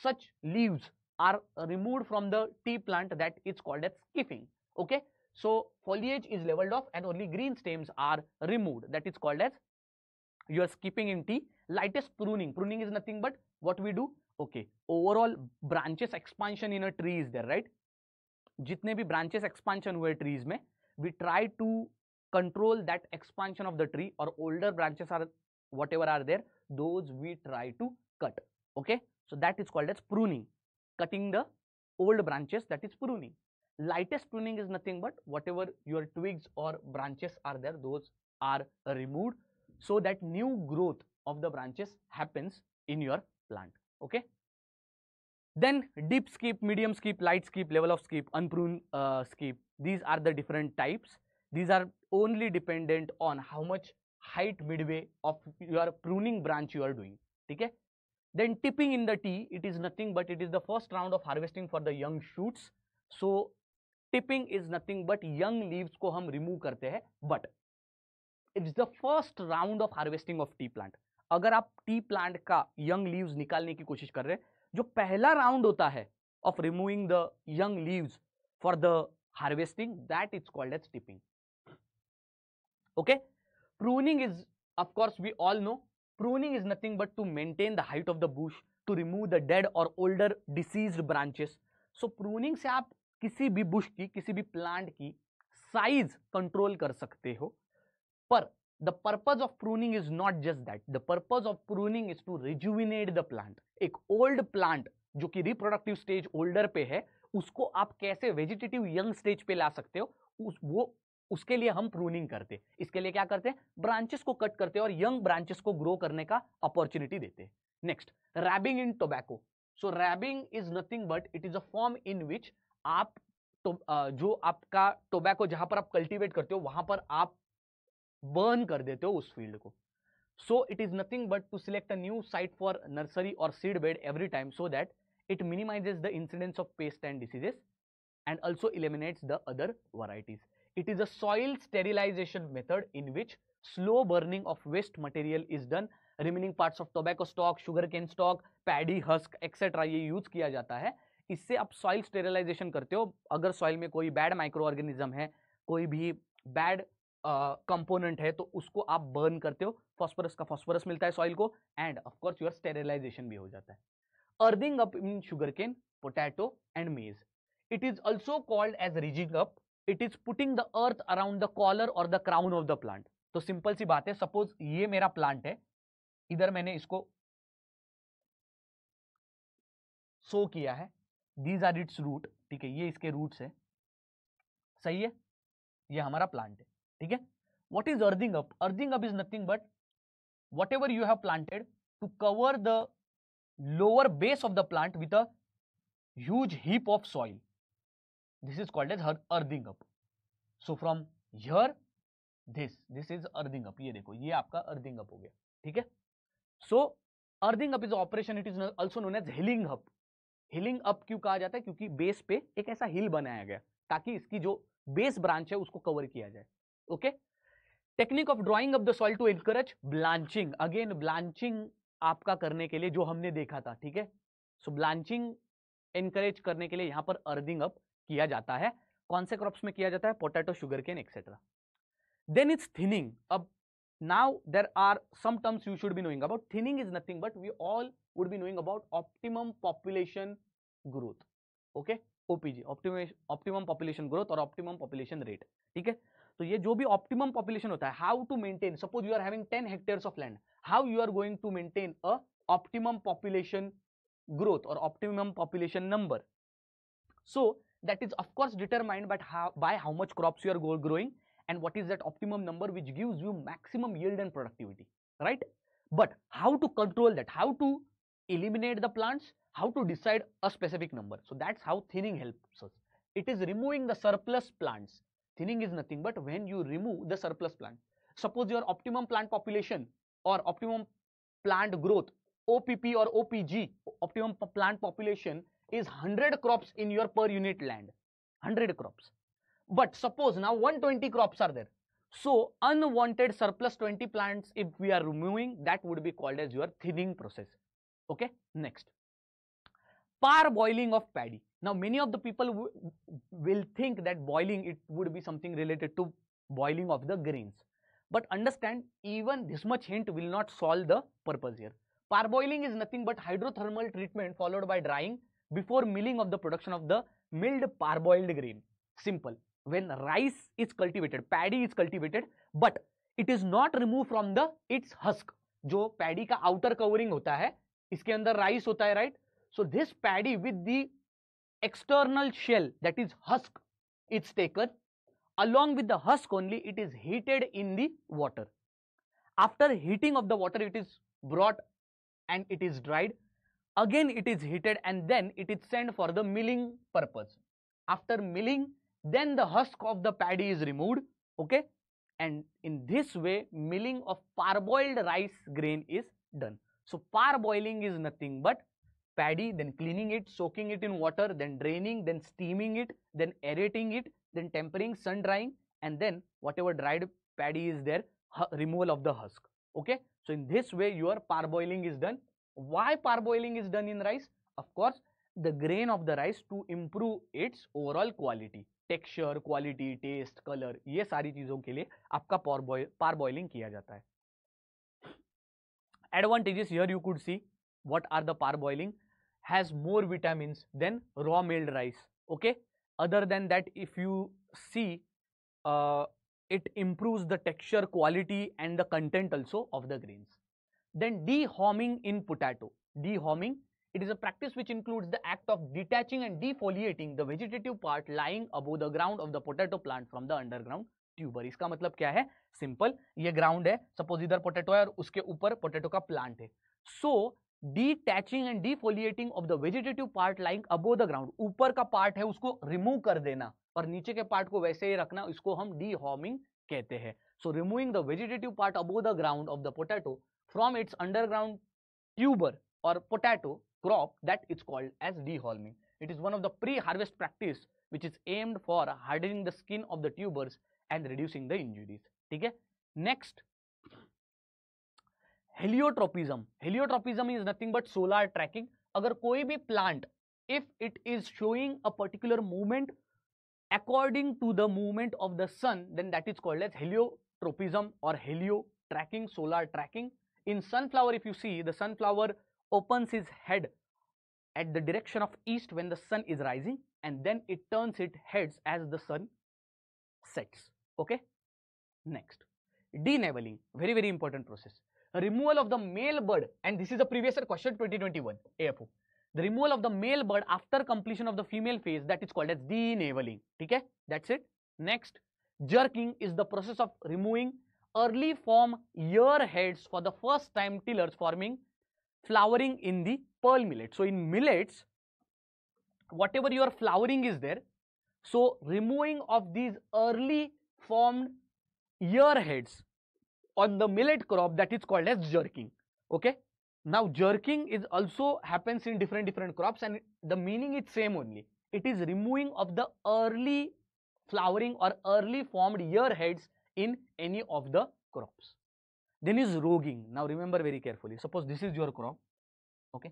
such leaves are removed from the tea plant that is called as skiffing. Okay. So foliage is leveled off and only green stems are removed that is called as you are skipping in tea. Lightest pruning. Pruning is nothing but what we do. Okay. Overall branches expansion in a tree is there right. Jitne भी branches expansion हुए trees में we try to control that expansion of the tree or older branches are whatever are there those we try to cut okay so that is called as pruning cutting the old branches that is pruning lightest pruning is nothing but whatever your twigs or branches are there those are removed so that new growth of the branches happens in your plant okay then deep skip medium skip light skip level of skip unpruned uh, skip these are the different types these are only dependent on how much height midway of your pruning branch you are doing ठीक है then tipping in the tea it is nothing but it is the first round of harvesting for the young shoots so tipping is nothing but young leaves ko hum remove karte hai but it's the first round of harvesting of tea plant अगर आप tea plant का young leaves निकालने की कोशिश कर रहे हैं जो पहला राउंड होता है of removing the young leaves for the harvesting that is called as tipping okay pruning is of course we all know pruning is nothing but to maintain the height of the bush to remove the dead or older diseased branches so pruning se aap kisi bhi bush ki kisi bhi plant ki size control kar sakte ho par the purpose of pruning is not just that the purpose of pruning is to rejuvenate the plant ek old plant jo ki reproductive stage older pe hai उसको आप कैसे vegetative young stage पे ला सकते हो उस वो उसके लिए हम प्रूनिंग करते हैं इसके लिए क्या करते हैं ब्रांचेस को कट करते हैं और यंग ब्रांचेस को ग्रो करने का अपॉर्चुनिटी देते हैं next rubbing in tobacco so rubbing is nothing but it is a form in which आप तो, जो आपका टोबैको जहां पर आप कल्टिवेट करते हो वहां पर आप बर्न कर देते हो उस फील्ड को so it is nothing but to select a new site for nursery और seed bed every time so that it minimizes the incidence of pest and diseases and also eliminates the other varieties. It is a soil sterilization method in which slow burning of waste material is done. Remaining parts of tobacco stock, sugarcane stock, paddy husk etc. ye use kiya jata hai इससे आप soil sterilisation करते हो अगर soil में कोई bad micro organism है कोई भी बैड कंपोनेंट uh, है तो उसको आप बर्न करते हो फास्फोरस का फास्फोरस मिलता है सॉइल को and of course your sterilisation भी हो जाता है earthing up in sugar cane potato and maize it is also called as ridging up it is putting the earth around the collar और the crown of the plant तो simple सी बात है suppose ये मेरा प्लांट है इधर मैंने इसको सो किया है दीज आर इट्स रूट ठीक है ये इसके रूट है सही है ये हमारा प्लांट है ठीक है what is earthing up earthing up is nothing but whatever you have planted to cover the lower base of the plant with a huge heap of soil. This is called as earthing up. So from here, this, this is earthing up. ये देखो, ये आपका earthing up हो गया, ठीक है? So earthing up is operation. It is also known as hilling up. Hilling up क्यों कहा जाता है क्योंकि बेस पे एक ऐसा हिल बनाया गया ताकि इसकी जो बेस ब्रांच है उसको कवर किया जाए okay technique of drawing up the soil to encourage blanching again blanching आपका करने के लिए जो हमने देखा था ठीक है सो ब्लांचिंग एनकरेज करने के लिए यहां पर अर्निंग अप किया जाता है कौन से क्रॉप्स में किया जाता है potato sugar cane etcetera then it's thinning अब now there are some terms you should be knowing about thinning is nothing but we all would be knowing about optimum population growth okay OPG optimum population growth और optimum population rate ठीक है तो ये जो भी optimum population होता है how to maintain suppose you are having ten hectares of land how you are going to maintain a optimum population growth और optimum population number so that is of course determined by how much crops you are growing and what is that optimum number which gives you maximum yield and productivity right but how to control that how to eliminate the plants how to decide a specific number. So that's how thinning helps us. It is removing the surplus plants. Thinning is nothing but when you remove the surplus plant. Suppose your optimum plant population or optimum plant growth OPP or OPG optimum plant population is 100 crops in your per unit land. 100 crops. But suppose now 120 crops are there. So unwanted surplus 20 plants if we are removing that would be called as your thinning process. Okay, next. parboiling of paddy. Now, many of the people will think that boiling it would be something related to boiling of the grains. But understand, even this much hint will not solve the purpose here. Parboiling is nothing but hydrothermal treatment followed by drying before milling of the production of the milled parboiled grain. Simple. When rice is cultivated, paddy is cultivated, but it is not removed from the its husk jo paddy ka outer covering hota hai iske andar rice hota hai right? So this paddy with the external shell that is husk it's taken along with the husk only it is heated in the water. After heating of the water it is brought and it is dried again it is heated and then it is sent for the milling purpose. After milling then the husk of the paddy is removed okay and in this way milling of parboiled rice grain is done. So parboiling is nothing but paddy, then cleaning it, soaking it in water, then draining, then steaming it, then aerating it, then tempering, sun drying, and then whatever dried paddy is there, removal of the husk. Okay. So in this way, your parboiling is done. Why parboiling is done in rice? Of course, the grain of the rice to improve its overall quality. texture, quality, taste, color. ये सारी चीज़ों के लिए आपका पार किया जाता है advantages here you could what are the parboiling has more vitamins than raw milled rice okay other than that if you see uh, it improves the texture quality and the content also of the grains then dehorming in potato dehorming it is a practice which includes the act of detaching and defoliating the vegetative part lying above the ground of the potato plant from the underground tuber इसका मतलब क्या है simple ये ground है suppose इधर potato है और उसके ऊपर पोटेटो का प्लांट है so detaching and defoliating of the vegetative part lying above the ground ऊपर का पार्ट है उसको रिमूव कर देना और नीचे के पार्ट को वैसे ही रखना इसको हम डिहॉमिंग कहते हैं so removing the vegetative part above the ground of the potato from its underground tuber और potato crop that is called as de dehaulming it is one of the pre harvest practice which is aimed for hardening the skin of the tubers and reducing the injuries ठीक है next Heliotropism. Heliotropism is nothing but solar tracking अगर कोई भी plant if it is showing a according to the movement of the sun then that is called as heliotropism or helio tracking solar tracking in sunflower if you see the sunflower opens its head at the direction of east when the sun is rising and then it turns its heads as the sun sets okay next denebling very very important process removal of the male bird and this is a previous question 2021 AFO. The removal of the male bird after completion of the female phase that is called as denaveling. Okay, that's it. Next, jerking is the process of removing early form ear heads for the first time tillers forming flowering in the pearl millet. So in millets, whatever your flowering is there, so removing of these early formed ear heads on the millet crop that is called as jerking okay now jerking is also happens in different different crops and the meaning is same only it is removing of the early flowering or early formed ear heads in any of the crops then is roguing now remember very carefully suppose this is your crop okay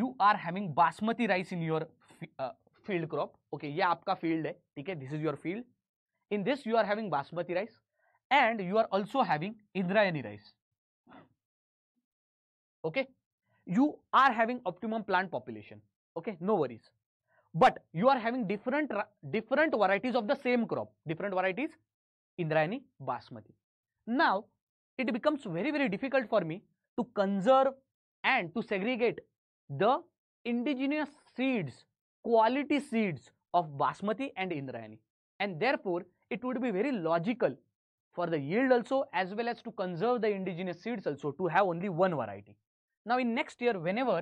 you are having basmati rice in your uh, field crop okay yeah aapka field hai theek this is your field in this you are having basmati rice and you are also having Indrayani rice. Okay, you are having optimum plant population. Okay, no worries. But you are having different different varieties of the same crop, different varieties Indrayani Basmati. Now it becomes very very difficult for me to conserve and to segregate the indigenous seeds, quality seeds of Basmati and Indrayani. And therefore, it would be very logical for the yield also as well as to conserve the indigenous seeds also to have only one variety. Now in next year whenever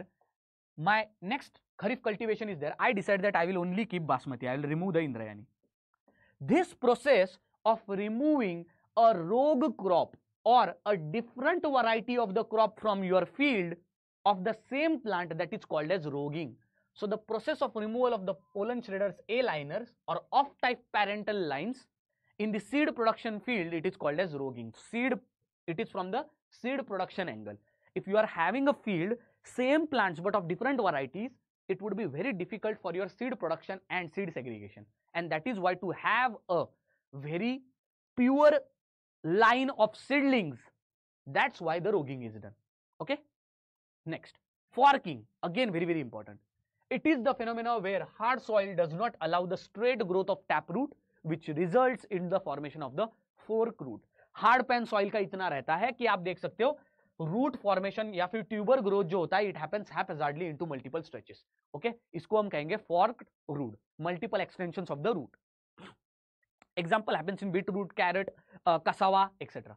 my next kharif cultivation is there I decide that I will only keep basmati I will remove the Indrayani. This process of removing a rogue crop or a different variety of the crop from your field of the same plant that is called as roguing. So the process of removal of the pollen shredders A liners or off type parental lines in the seed production field, it is called as roguing. Seed, it is from the seed production angle. If you are having a field, same plants but of different varieties, it would be very difficult for your seed production and seed segregation. And that is why to have a very pure line of seedlings, that's why the roguing is done. Okay? Next, forking, again very, very important. It is the phenomena where hard soil does not allow the straight growth of taproot which result in the formation of the fork root hard pan soil का इतना रहता है कि आप देख सकते हो root formation या फिर ट्यूबर ग्रोथ जो होता है it happens haphazardly into multiple stretches okay इसको हम कहेंगे fork root multiple extension of the root example happens in beetroot carrot cassava etcetera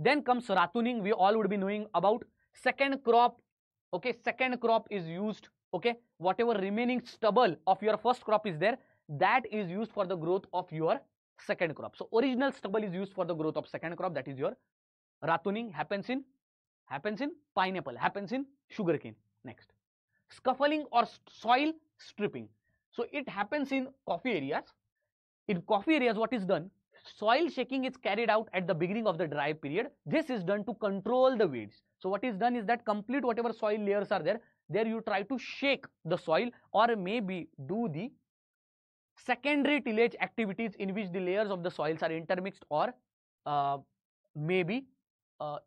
then comes ratooning we all would be knowing about second crop okay second crop is use okay what remaining stubble of your first crop is there that is used for the growth of your second crop. So original stubble is used for the growth of second crop that is your ratooning happens in happens in pineapple happens in sugarcane. Next scuffling or soil stripping. So it happens in coffee areas. In coffee areas what is done soil shaking is carried out at the beginning of the dry period. This is done to control the weeds. So what is done is that complete whatever soil layers are there there you try to shake the soil or maybe do the secondary tillage activities in which the layers of the soils are intermixed or uh, maybe uh,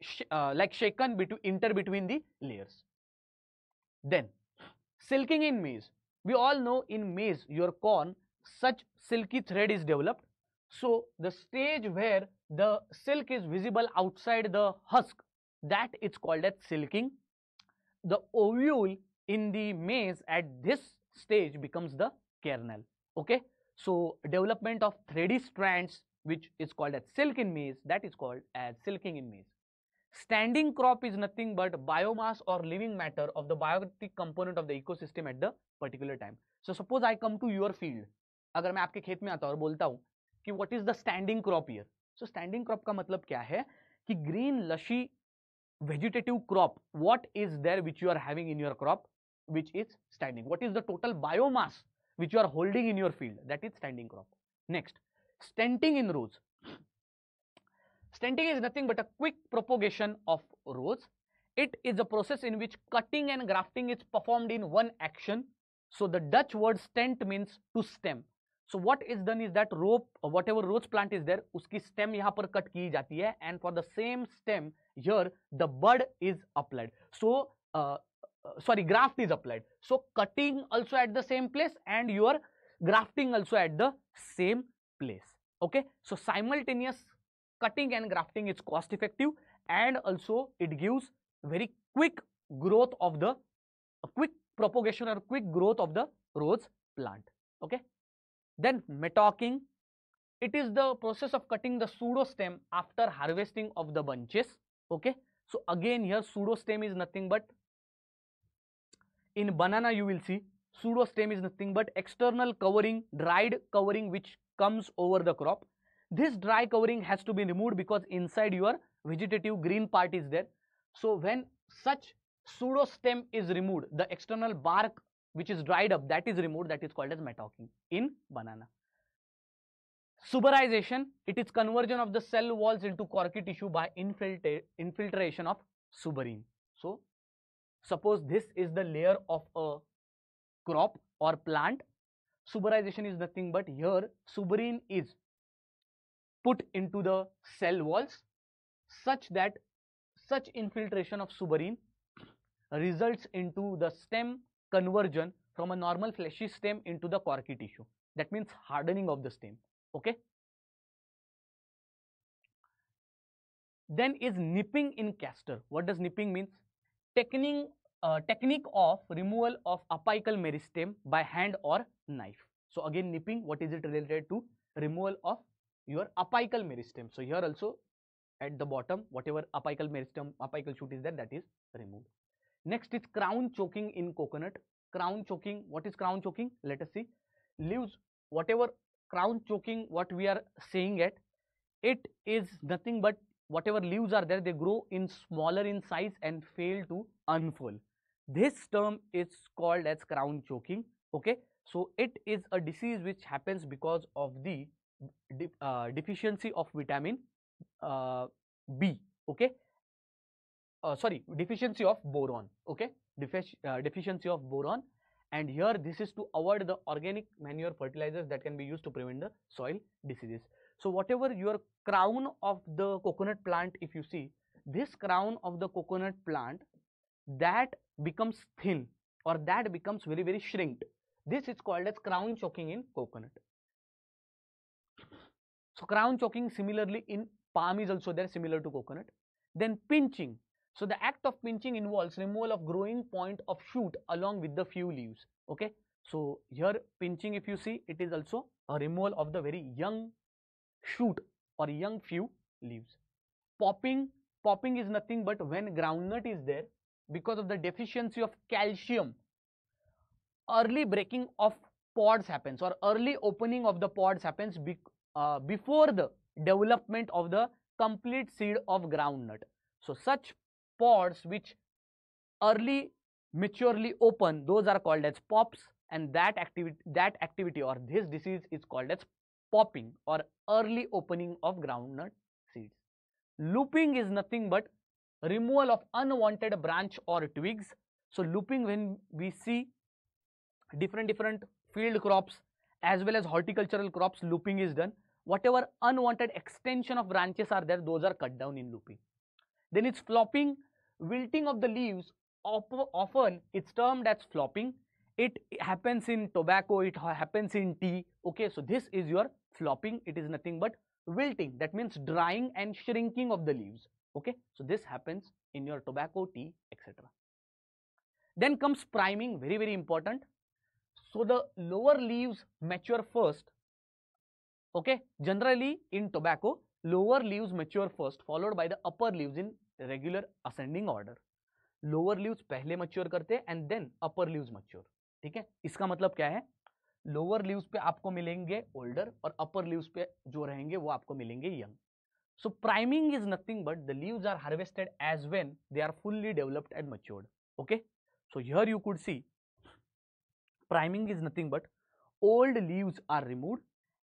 sh uh, like shaken between inter between the layers. Then silking in maize. We all know in maize your corn such silky thread is developed. So the stage where the silk is visible outside the husk that is called as silking. The ovule in the maize at this stage becomes the kernel okay so development of 3d strands which is called as silk in maize that is called as silking in maize standing crop is nothing but biomass or living matter of the biotic component of the ecosystem at the particular time so suppose i come to your field अगर मैं आपके खेत में आता हूँ और बोलता हूँ कि what is crop standing crop year so standing crop का मतलब क्या है कि green lushy vegetative crop what is there which you are having in your crop which is standing what which you are holding in your field that is standing crop. Next, stenting in rows. Stenting is nothing but a quick propagation of rows. It is a process in which cutting and grafting is performed in one action. So the Dutch word stent means to stem. So what is done is that rope, uh, whatever rose plant is there, uski stem यहाँ cut की जाती है and for the same stem here the bud is applied. So uh, sorry graft is applied so cutting also at the same place and your grafting also at the same place okay so simultaneous cutting and grafting is cost effective and also it gives very quick growth of the quick propagation or quick growth of the rose plant okay then metocking it is the process of cutting the pseudostem after harvesting of the bunches okay so again here pseudostem is nothing but in banana you will see pseudostem is nothing but external covering, dried covering which comes over the crop. This dry covering has to be removed because inside your vegetative green part is there. So when such pseudostem is removed, the external bark which is dried up that is removed that is called as metocking in banana. Suberization, it is conversion of the cell walls into corky tissue by infiltration of suberin. Suppose this is the layer of a crop or plant. Suberization is nothing but here suberin is put into the cell walls such that such infiltration of suberin results into the stem conversion from a normal fleshy stem into the corky tissue. That means hardening of the stem. Okay. Then is nipping in castor. What does nipping means? technique, uh, technique of removal of apical meristem by hand or knife. So again nipping, what is it related to? Removal of your apical meristem. So here also at the bottom, whatever apical meristem, apical shoot is there, that is removed. Next is crown choking in coconut. Crown choking, what is crown choking? Let us see. Leaves, whatever crown choking, what we are saying at, it is nothing but whatever leaves are there, they grow in smaller in size and fail to unfold. This term is called as crown choking. Okay, so it is a disease which happens because of the de uh, deficiency of vitamin uh, B. Okay, uh, sorry, deficiency of boron. Okay, uh, deficiency of boron. And here this is to avoid the organic manure fertilizers that can be used to prevent the soil diseases. So whatever your crown of the coconut plant, if you see, this crown of the coconut plant, that becomes thin or that becomes very, very shrinked. This is called as crown choking in coconut. So crown choking similarly in palm is also there similar to coconut. Then pinching. So the act of pinching involves removal of growing point of shoot along with the few leaves. Okay. So here pinching if you see it is also a removal of the very young shoot or young few leaves. Popping, popping is nothing but when groundnut is there because of the deficiency of calcium, early breaking of pods happens or early opening of the pods happens be, uh, before the development of the complete seed of groundnut. So such pods which early maturely open, those are called as pops and that activity, that activity or this disease is called as popping or early opening of groundnut seeds. Looping is nothing but removal of unwanted branch or twigs. So looping when we see different different field crops as well as horticultural crops looping is done. Whatever unwanted extension of branches are there those are cut down in looping. Then it's flopping, wilting of the leaves often it's termed as flopping it happens in tobacco it happens in tea okay so this is your flopping it is nothing but wilting that means drying and shrinking of the leaves okay so this happens in your tobacco tea etc then comes priming very very important so the lower leaves mature first okay generally in tobacco lower leaves mature first followed by the upper leaves in regular ascending order lower leaves pehle mature karte and then upper leaves mature ठीक है इसका मतलब क्या है lower leaves पे आपको मिलेंगे older और अपर लीव्स पे जो रहेंगे वो आपको मिलेंगे young so priming is nothing but the leaves are harvested as when they are fully developed and matured okay so here you could see priming is nothing but old leaves are remove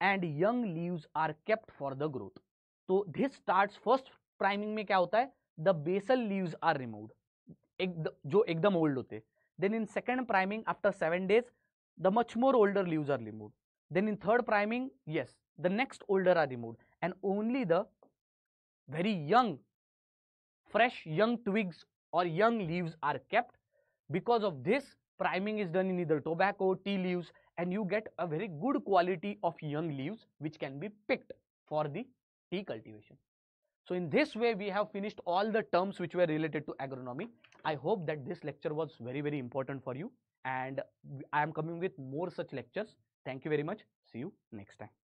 and young leaves are kept for the growth तो this start first priming में क्या होता है the basal leaves are remove एक जो एकदम old होते हैं Then in second priming after 7 days, the much more older leaves are removed. Then in third priming, yes, the next older are removed and only the very young, fresh young twigs or young leaves are kept. Because of this, priming is done in either tobacco, tea leaves and you get a very good quality of young leaves which can be picked for the tea cultivation. So in this way, we have finished all the terms which were related to agronomy. I hope that this lecture was very, very important for you and I am coming with more such lectures. Thank you very much. See you next time.